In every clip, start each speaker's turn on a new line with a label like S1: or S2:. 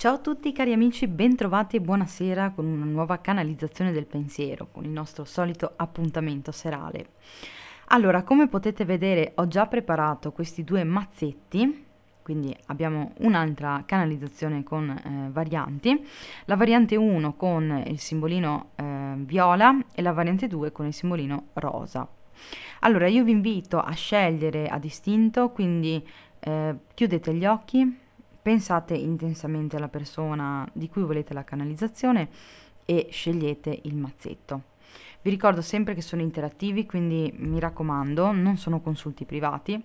S1: Ciao a tutti cari amici, bentrovati e buonasera con una nuova canalizzazione del pensiero, con il nostro solito appuntamento serale. Allora, come potete vedere ho già preparato questi due mazzetti, quindi abbiamo un'altra canalizzazione con eh, varianti, la variante 1 con il simbolino eh, viola e la variante 2 con il simbolino rosa. Allora, io vi invito a scegliere a distinto, quindi eh, chiudete gli occhi Pensate intensamente alla persona di cui volete la canalizzazione e scegliete il mazzetto. Vi ricordo sempre che sono interattivi, quindi mi raccomando, non sono consulti privati.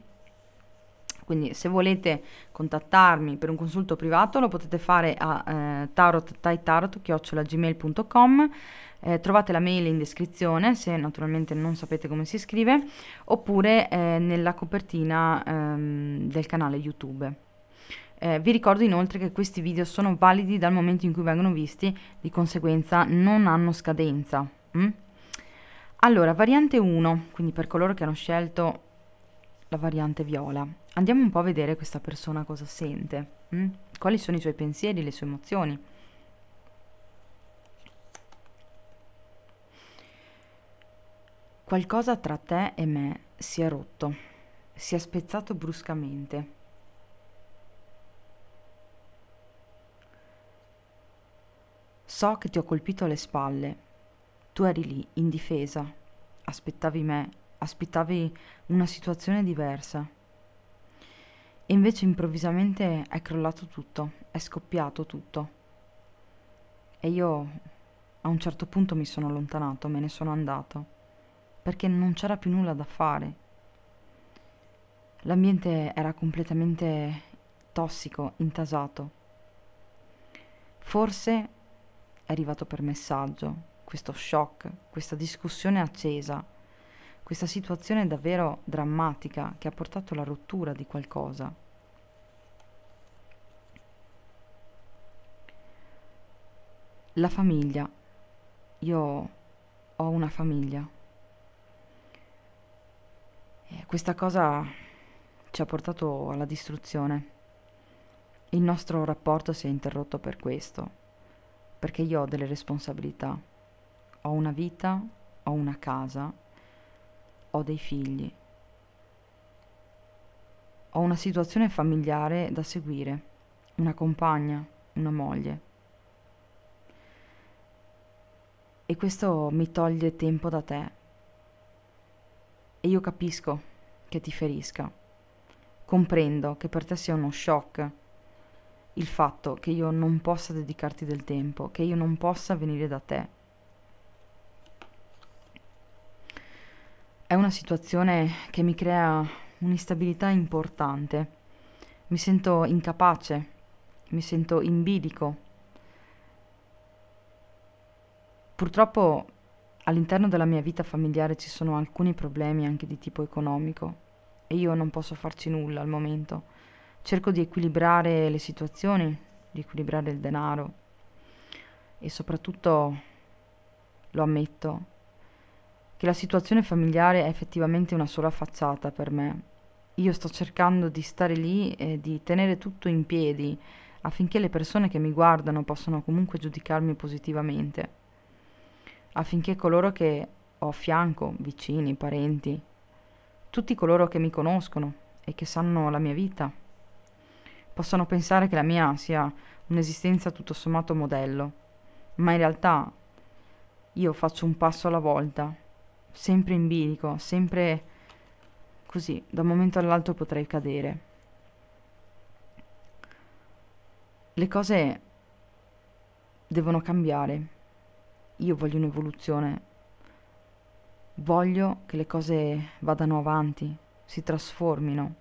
S1: Quindi se volete contattarmi per un consulto privato lo potete fare a eh, tarottaitarot.gmail.com eh, Trovate la mail in descrizione se naturalmente non sapete come si scrive oppure eh, nella copertina ehm, del canale YouTube. Eh, vi ricordo inoltre che questi video sono validi dal momento in cui vengono visti, di conseguenza non hanno scadenza. Mm? Allora, variante 1, quindi per coloro che hanno scelto la variante viola, andiamo un po' a vedere questa persona cosa sente, mm? quali sono i suoi pensieri, le sue emozioni. Qualcosa tra te e me si è rotto, si è spezzato bruscamente So che ti ho colpito alle spalle. Tu eri lì, in difesa. Aspettavi me, aspettavi una situazione diversa. E invece improvvisamente è crollato tutto, è scoppiato tutto. E io a un certo punto mi sono allontanato, me ne sono andato, perché non c'era più nulla da fare. L'ambiente era completamente tossico, intasato. Forse è arrivato per messaggio, questo shock, questa discussione accesa, questa situazione davvero drammatica che ha portato alla rottura di qualcosa. La famiglia. Io ho una famiglia. E questa cosa ci ha portato alla distruzione. Il nostro rapporto si è interrotto per questo perché io ho delle responsabilità, ho una vita, ho una casa, ho dei figli, ho una situazione familiare da seguire, una compagna, una moglie. E questo mi toglie tempo da te. E io capisco che ti ferisca. Comprendo che per te sia uno shock il fatto che io non possa dedicarti del tempo, che io non possa venire da te. È una situazione che mi crea un'instabilità importante. Mi sento incapace, mi sento in bilico. Purtroppo all'interno della mia vita familiare ci sono alcuni problemi anche di tipo economico e io non posso farci nulla al momento cerco di equilibrare le situazioni, di equilibrare il denaro e soprattutto, lo ammetto, che la situazione familiare è effettivamente una sola facciata per me. Io sto cercando di stare lì e di tenere tutto in piedi affinché le persone che mi guardano possano comunque giudicarmi positivamente, affinché coloro che ho a fianco, vicini, parenti, tutti coloro che mi conoscono e che sanno la mia vita, possano pensare che la mia sia un'esistenza tutto sommato modello, ma in realtà io faccio un passo alla volta, sempre in bilico, sempre così, da un momento all'altro potrei cadere. Le cose devono cambiare. Io voglio un'evoluzione. Voglio che le cose vadano avanti, si trasformino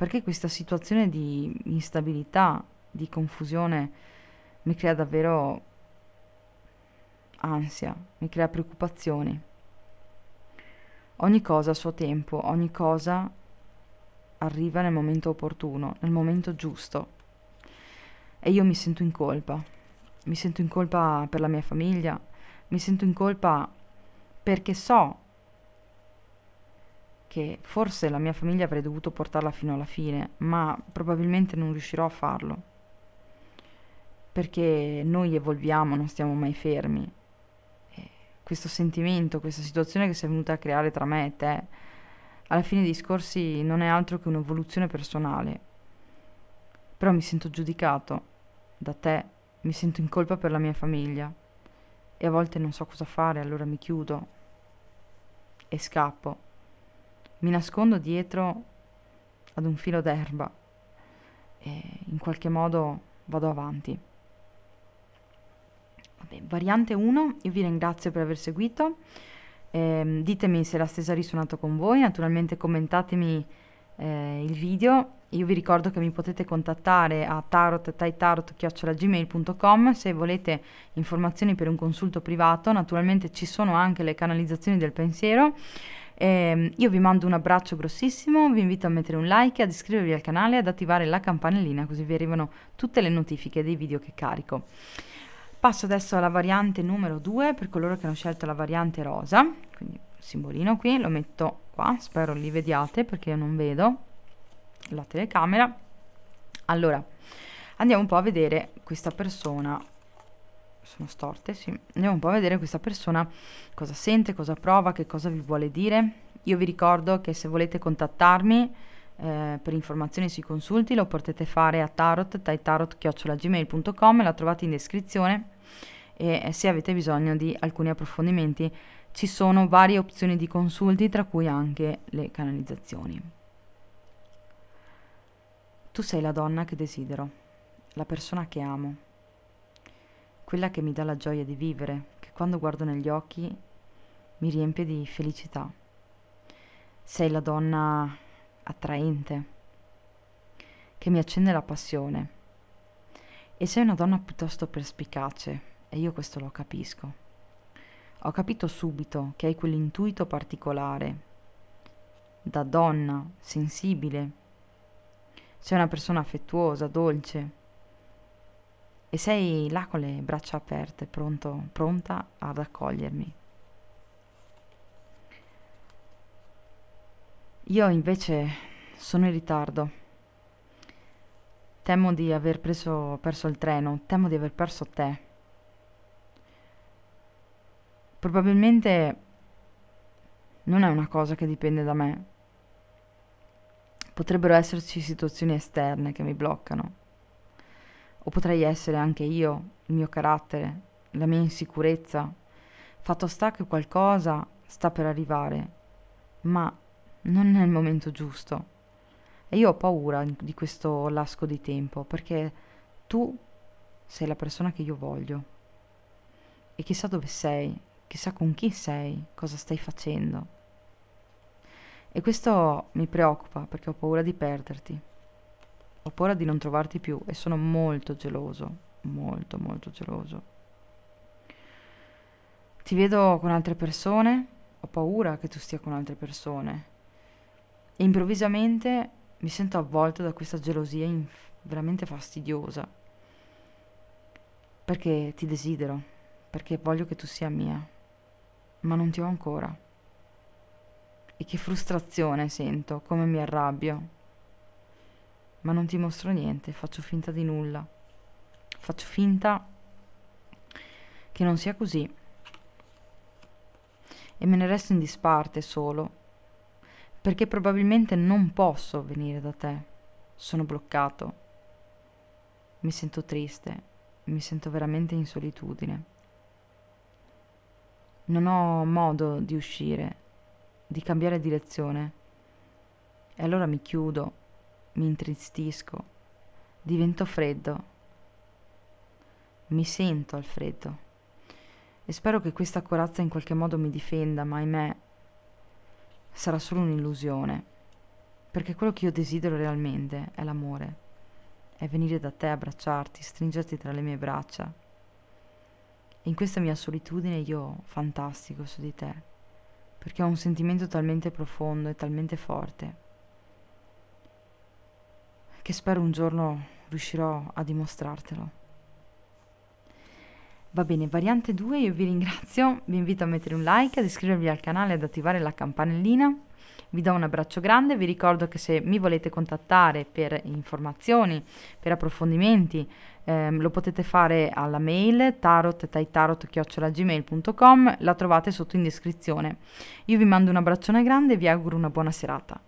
S1: perché questa situazione di instabilità, di confusione mi crea davvero ansia, mi crea preoccupazioni. Ogni cosa a suo tempo, ogni cosa arriva nel momento opportuno, nel momento giusto. E io mi sento in colpa. Mi sento in colpa per la mia famiglia, mi sento in colpa perché so che forse la mia famiglia avrei dovuto portarla fino alla fine, ma probabilmente non riuscirò a farlo. Perché noi evolviamo, non stiamo mai fermi. E questo sentimento, questa situazione che si è venuta a creare tra me e te, alla fine dei discorsi non è altro che un'evoluzione personale. Però mi sento giudicato da te, mi sento in colpa per la mia famiglia e a volte non so cosa fare, allora mi chiudo e scappo mi nascondo dietro ad un filo d'erba e in qualche modo vado avanti. Vabbè, variante 1, io vi ringrazio per aver seguito, eh, ditemi se la stessa ha risuonato con voi, naturalmente commentatemi eh, il video, io vi ricordo che mi potete contattare a tarot.taitarot.gmail.com se volete informazioni per un consulto privato, naturalmente ci sono anche le canalizzazioni del pensiero, eh, io vi mando un abbraccio grossissimo, vi invito a mettere un like, ad iscrivervi al canale, ad attivare la campanellina così vi arrivano tutte le notifiche dei video che carico. Passo adesso alla variante numero 2 per coloro che hanno scelto la variante rosa, quindi simbolino qui, lo metto qua, spero li vediate perché io non vedo la telecamera. Allora, andiamo un po' a vedere questa persona sono storte, sì. Andiamo un po' a vedere questa persona cosa sente, cosa prova, che cosa vi vuole dire. Io vi ricordo che se volete contattarmi eh, per informazioni sui consulti lo potete fare a tarot, taitarot.gmail.com, la trovate in descrizione e eh, se avete bisogno di alcuni approfondimenti ci sono varie opzioni di consulti tra cui anche le canalizzazioni. Tu sei la donna che desidero, la persona che amo quella che mi dà la gioia di vivere, che quando guardo negli occhi mi riempie di felicità. Sei la donna attraente, che mi accende la passione. E sei una donna piuttosto perspicace, e io questo lo capisco. Ho capito subito che hai quell'intuito particolare, da donna, sensibile. Sei una persona affettuosa, dolce, e sei là con le braccia aperte, pronto, pronta ad accogliermi. Io invece sono in ritardo. Temo di aver preso, perso il treno, temo di aver perso te. Probabilmente non è una cosa che dipende da me. Potrebbero esserci situazioni esterne che mi bloccano o potrei essere anche io, il mio carattere, la mia insicurezza. Fatto sta che qualcosa sta per arrivare, ma non è il momento giusto. E io ho paura di questo lasco di tempo, perché tu sei la persona che io voglio. E chissà dove sei, chissà con chi sei, cosa stai facendo. E questo mi preoccupa perché ho paura di perderti paura di non trovarti più e sono molto geloso, molto molto geloso. Ti vedo con altre persone, ho paura che tu stia con altre persone e improvvisamente mi sento avvolto da questa gelosia inf- veramente fastidiosa perché ti desidero, perché voglio che tu sia mia, ma non ti ho ancora. E che frustrazione sento, come mi arrabbio, ma non ti mostro niente, faccio finta di nulla. Faccio finta che non sia così. E me ne resto in disparte solo, perché probabilmente non posso venire da te. Sono bloccato. Mi sento triste, mi sento veramente in solitudine. Non ho modo di uscire, di cambiare direzione. E allora mi chiudo mi intristisco, divento freddo, mi sento al freddo e spero che questa corazza in qualche modo mi difenda, ma ahimè sarà solo un'illusione, perché quello che io desidero realmente è l'amore, è venire da te, abbracciarti, stringerti tra le mie braccia. E in questa mia solitudine io fantastico su di te, perché ho un sentimento talmente profondo e talmente forte che spero un giorno riuscirò a dimostrartelo. Va bene, variante 2, io vi ringrazio, vi invito a mettere un like, ad iscrivervi al canale, ad attivare la campanellina. Vi do un abbraccio grande, vi ricordo che se mi volete contattare per informazioni, per approfondimenti, ehm, lo potete fare alla mail tarot.gmail.com, la trovate sotto in descrizione. Io vi mando un abbraccione grande e vi auguro una buona serata.